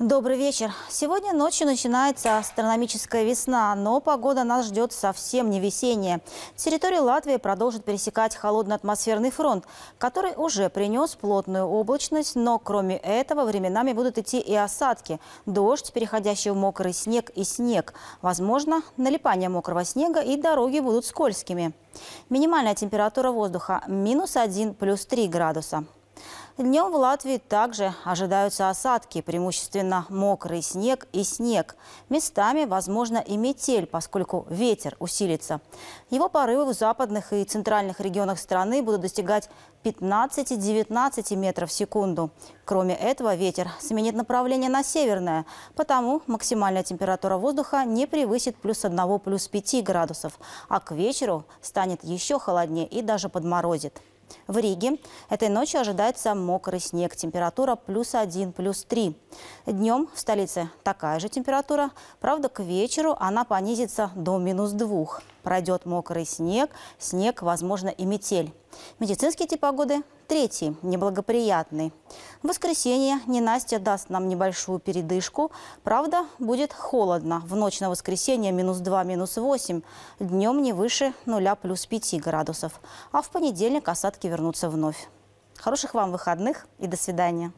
Добрый вечер. Сегодня ночью начинается астрономическая весна, но погода нас ждет совсем не весенняя. Территорию Латвии продолжит пересекать холодный атмосферный фронт, который уже принес плотную облачность, но кроме этого временами будут идти и осадки, дождь, переходящий в мокрый снег и снег. Возможно, налипание мокрого снега и дороги будут скользкими. Минимальная температура воздуха – минус 1, плюс 3 градуса. Днем в Латвии также ожидаются осадки, преимущественно мокрый снег и снег. Местами, возможно, и метель, поскольку ветер усилится. Его порывы в западных и центральных регионах страны будут достигать 15-19 метров в секунду. Кроме этого, ветер сменит направление на северное, потому максимальная температура воздуха не превысит плюс 1, плюс 5 градусов, а к вечеру станет еще холоднее и даже подморозит. В Риге этой ночью ожидается мокрый снег. Температура плюс 1, плюс 3. Днем в столице такая же температура, правда, к вечеру она понизится до минус двух. Пройдет мокрый снег, снег, возможно, и метель. Медицинские тип погоды третий, неблагоприятный. В воскресенье ненастье даст нам небольшую передышку. Правда, будет холодно. В ночь на воскресенье минус 2, минус 8. Днем не выше 0, плюс 5 градусов. А в понедельник осадки вернутся вновь. Хороших вам выходных и до свидания.